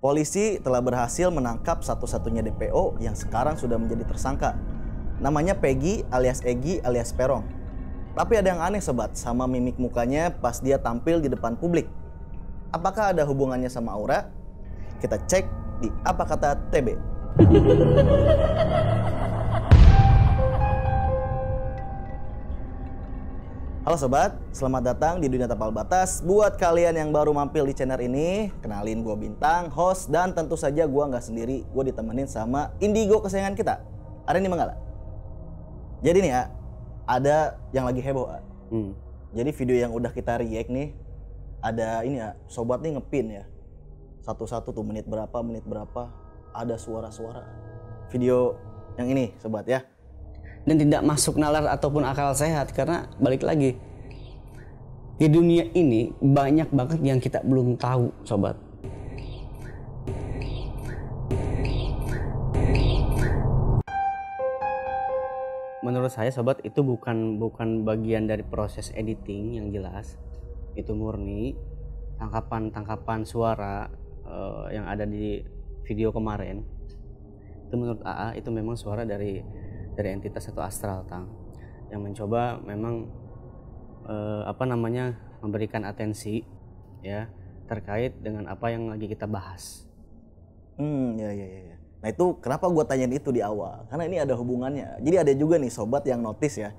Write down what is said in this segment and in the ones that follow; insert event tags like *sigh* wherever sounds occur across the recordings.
Polisi telah berhasil menangkap satu-satunya DPO yang sekarang sudah menjadi tersangka. Namanya Peggy alias Egi alias Perong. Tapi ada yang aneh sobat sama mimik mukanya pas dia tampil di depan publik. Apakah ada hubungannya sama Aura? Kita cek di Apa Kata TB. *laughs* Halo sobat, selamat datang di Dunia Tapal Batas. Buat kalian yang baru mampir di channel ini, kenalin gue Bintang, host, dan tentu saja gue nggak sendiri. Gue ditemenin sama Indigo kesayangan kita, Areni mengalah. Jadi nih ya, ada yang lagi heboh. Ya. Hmm. Jadi video yang udah kita react nih, ada ini ya, sobat nih ngepin ya. Satu-satu tuh menit berapa, menit berapa, ada suara-suara. Video yang ini sobat ya dan tidak masuk nalar ataupun akal sehat karena balik lagi di dunia ini banyak banget yang kita belum tahu sobat menurut saya sobat itu bukan bukan bagian dari proses editing yang jelas itu murni tangkapan-tangkapan suara uh, yang ada di video kemarin itu menurut AA itu memang suara dari dari entitas satu astral tang yang mencoba memang eh, apa namanya memberikan atensi ya terkait dengan apa yang lagi kita bahas. Hmm, ya ya ya. ya. Nah itu kenapa gue tanyain itu di awal karena ini ada hubungannya. Jadi ada juga nih sobat yang notice ya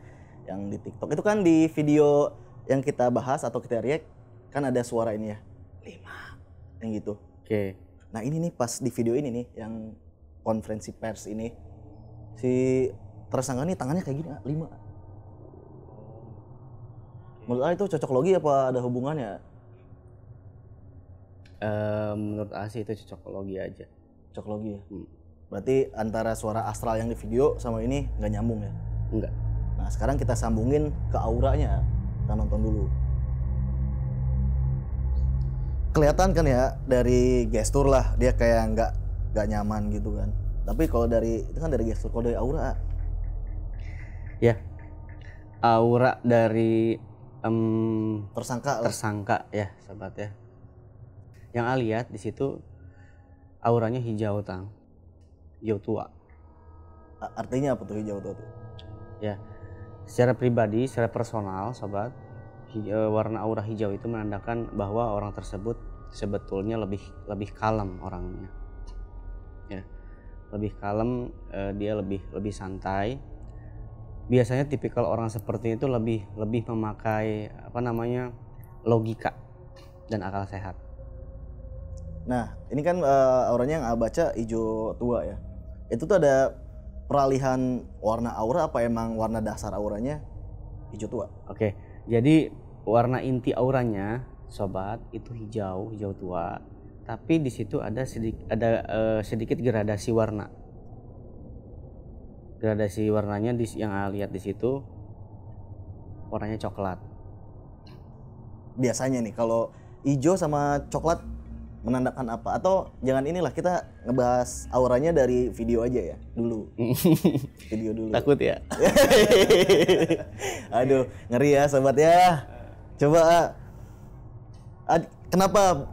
yang di TikTok itu kan di video yang kita bahas atau kita react kan ada suara ini ya lima yang gitu. Oke. Okay. Nah ini nih pas di video ini nih yang konferensi pers ini si tersangka ini tangannya kayak gini ah, lima menurut ah itu cocok logi apa ada hubungannya uh, menurut ah sih itu cocok logi aja logi ya hmm. berarti antara suara astral yang di video sama ini nggak nyambung ya enggak nah sekarang kita sambungin ke auranya kita nonton dulu kelihatan kan ya dari gestur lah dia kayak nggak nggak nyaman gitu kan tapi kalau dari itu kan dari gestur kalau dari aura ya aura dari um, tersangka tersangka lah. ya sahabat ya yang A lihat di situ auranya hijau tang hijau tua artinya apa tuh hijau tua tuh ya secara pribadi secara personal sobat hijau, eh, warna aura hijau itu menandakan bahwa orang tersebut sebetulnya lebih lebih kalem orangnya ya lebih kalem eh, dia lebih lebih santai biasanya tipikal orang seperti itu lebih lebih memakai apa namanya logika dan akal sehat. Nah, ini kan uh, yang baca hijau tua ya. Itu tuh ada peralihan warna aura apa emang warna dasar auranya hijau tua? Oke. Jadi warna inti auranya sobat itu hijau, hijau tua. Tapi di situ ada sedikit ada uh, sedikit gradasi warna gradasi warnanya di yang lihat di situ warnanya coklat biasanya nih kalau hijau sama coklat menandakan apa atau jangan inilah kita ngebahas auranya dari video aja ya dulu *laughs* video dulu takut ya *laughs* aduh ngeri ya sobat ya coba kenapa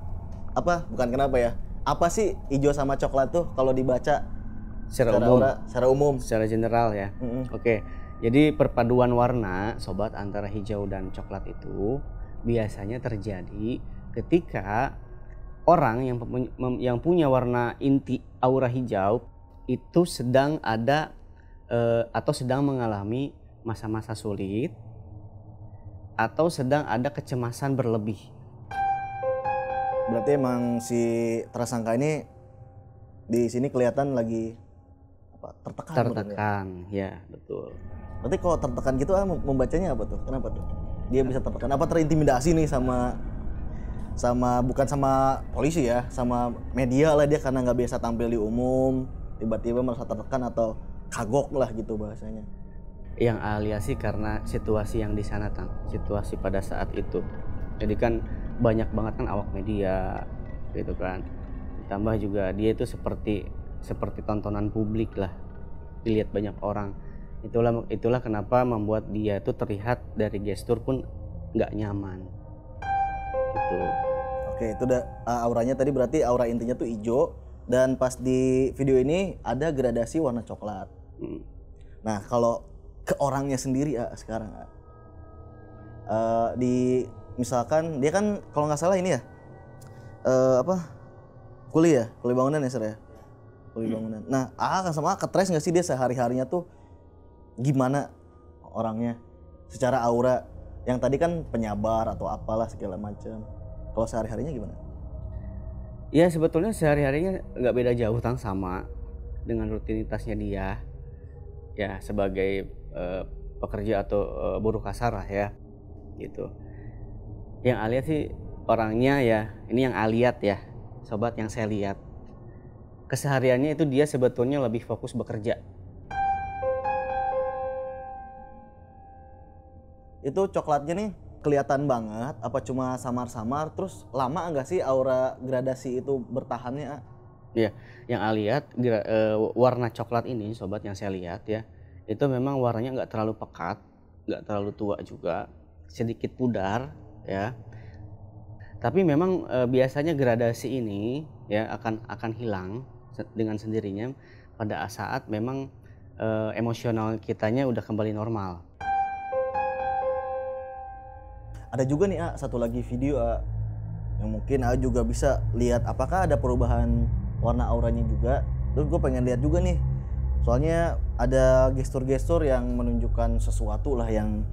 apa bukan kenapa ya apa sih hijau sama coklat tuh kalau dibaca secara, secara umum. Aura, secara umum. Secara general ya. Mm -hmm. Oke. Okay. Jadi perpaduan warna sobat antara hijau dan coklat itu biasanya terjadi ketika orang yang yang punya warna inti aura hijau itu sedang ada eh, atau sedang mengalami masa-masa sulit atau sedang ada kecemasan berlebih. Berarti emang si tersangka ini di sini kelihatan lagi apa tertekan tertekan ya? ya betul berarti kalau tertekan gitu ah membacanya apa tuh kenapa tuh dia bisa tertekan apa terintimidasi nih sama sama bukan sama polisi ya sama media lah dia karena nggak biasa tampil di umum tiba-tiba merasa tertekan atau kagok lah gitu bahasanya yang aliasi karena situasi yang di sana tang situasi pada saat itu jadi kan banyak banget kan awak media gitu kan ditambah juga dia itu seperti seperti tontonan publik lah dilihat banyak orang itulah itulah kenapa membuat dia itu terlihat dari gestur pun nggak nyaman itu oke itu udah eh, auranya tadi berarti aura intinya tuh hijau dan pas di video ini ada gradasi warna coklat hmm. nah kalau ke orangnya sendiri ya sekarang uh, di misalkan dia kan kalau nggak salah ini ya uh, apa kuliah kuliah bangunan ya sir ya kulit bangunan. Nah, Nah, kan sama Aa ketres nggak sih dia sehari-harinya tuh gimana orangnya? Secara aura yang tadi kan penyabar atau apalah segala macam. Kalau sehari-harinya gimana? Ya sebetulnya sehari-harinya nggak beda jauh tang sama dengan rutinitasnya dia. Ya sebagai uh, pekerja atau uh, buruh kasar lah ya. Gitu. Yang alias sih orangnya ya, ini yang aliat ya, sobat yang saya lihat kesehariannya itu dia sebetulnya lebih fokus bekerja. Itu coklatnya nih kelihatan banget apa cuma samar-samar terus lama nggak sih aura gradasi itu bertahannya? Iya, yang saya lihat eh, warna coklat ini sobat yang saya lihat ya itu memang warnanya nggak terlalu pekat, nggak terlalu tua juga, sedikit pudar ya. Tapi memang e, biasanya gradasi ini ya akan akan hilang dengan sendirinya pada saat memang e, emosional kitanya udah kembali normal. Ada juga nih A, ah, satu lagi video A, ah, yang mungkin A ah, juga bisa lihat apakah ada perubahan warna auranya juga. Terus gue pengen lihat juga nih, soalnya ada gestur-gestur yang menunjukkan sesuatu lah yang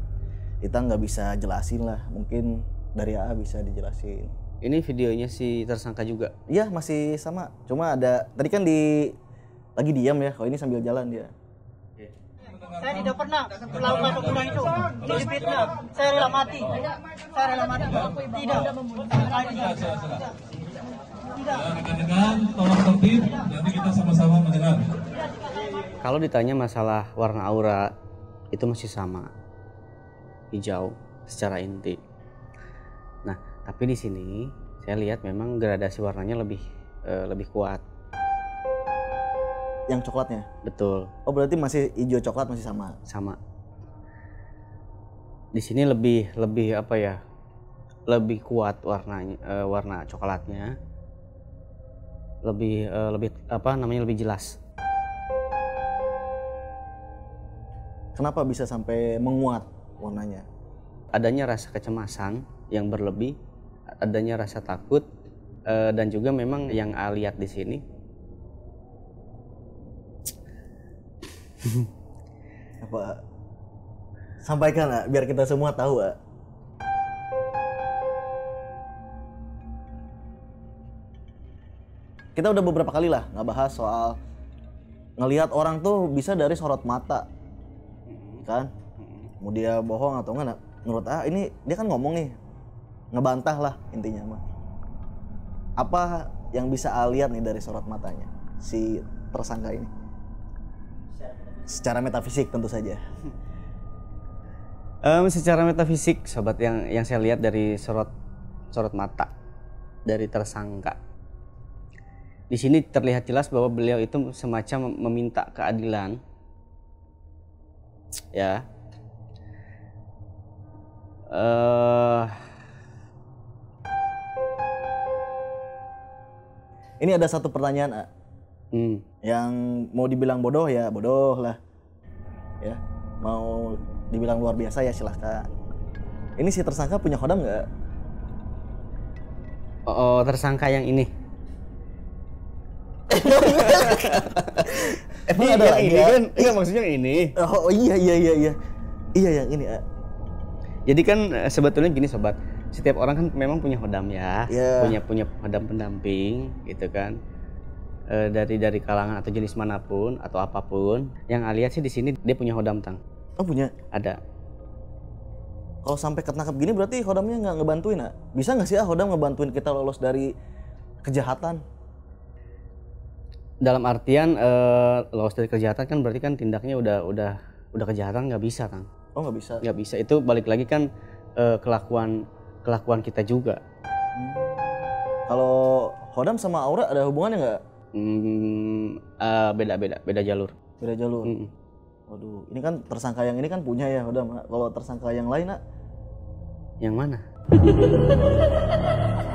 kita nggak bisa jelasin lah. Mungkin dari A bisa dijelasin. Ini videonya si tersangka juga. Iya, masih sama. Cuma ada tadi kan di lagi diam ya. Kalau ini sambil jalan dia. Iya. Saya tidak pernah melakukan pembunuhan itu. Ini fitnah. Saya rela mati. Saya rela mati. Tidak. Tidak. Rekan-rekan, tolong tertib. Nanti kita sama-sama mendengar. Kalau ditanya masalah warna aura, itu masih sama. Hijau secara inti. Tapi di sini saya lihat memang gradasi warnanya lebih uh, lebih kuat. Yang coklatnya? Betul. Oh berarti masih hijau coklat masih sama? Sama. Di sini lebih lebih apa ya? Lebih kuat warnanya uh, warna coklatnya. Lebih uh, lebih apa namanya lebih jelas. Kenapa bisa sampai menguat warnanya? Adanya rasa kecemasan yang berlebih adanya rasa takut uh, dan juga memang yang A lihat di sini apa sampaikan A, biar kita semua tahu A. Kita udah beberapa kali lah nggak bahas soal ngelihat orang tuh bisa dari sorot mata mm-hmm. kan mm-hmm. mau dia bohong atau enggak menurut ah ini dia kan ngomong nih ngebantah lah intinya mah apa yang bisa aliat nih dari sorot matanya si tersangka ini secara metafisik tentu saja um, *laughs* secara metafisik sobat yang yang saya lihat dari sorot sorot mata dari tersangka di sini terlihat jelas bahwa beliau itu semacam meminta keadilan ya uh, Ini ada satu pertanyaan, A. Hmm. Yang mau dibilang bodoh ya bodoh lah. Ya, mau dibilang luar biasa ya silahkan. Ini si tersangka punya kodam nggak? Oh, oh, tersangka yang ini. *laughs* Emang iya, ada yang ini iya. kan? Iya maksudnya yang ini. Oh, oh iya iya iya iya. Iya yang ini. A. Jadi kan eh, sebetulnya gini sobat setiap orang kan memang punya hodam ya, yeah. punya punya hodam pendamping gitu kan. E, dari dari kalangan atau jenis manapun atau apapun. Yang alias sih di sini dia punya hodam tang. Oh punya? Ada. Kalau sampai ketangkap gini berarti hodamnya nggak ngebantuin ah? Bisa nggak sih ah hodam ngebantuin kita lolos dari kejahatan? Dalam artian e, lolos dari kejahatan kan berarti kan tindaknya udah udah udah kejahatan nggak bisa tang. Oh nggak bisa? Nggak bisa itu balik lagi kan e, kelakuan kelakuan kita juga. Hmm. Kalau Hodam sama Aura ada hubungannya nggak? Hmm, uh, beda beda beda jalur. Beda jalur. Hmm. Waduh, ini kan tersangka yang ini kan punya ya Hodam. Kalau tersangka yang lain nak? Yang mana? *laughs*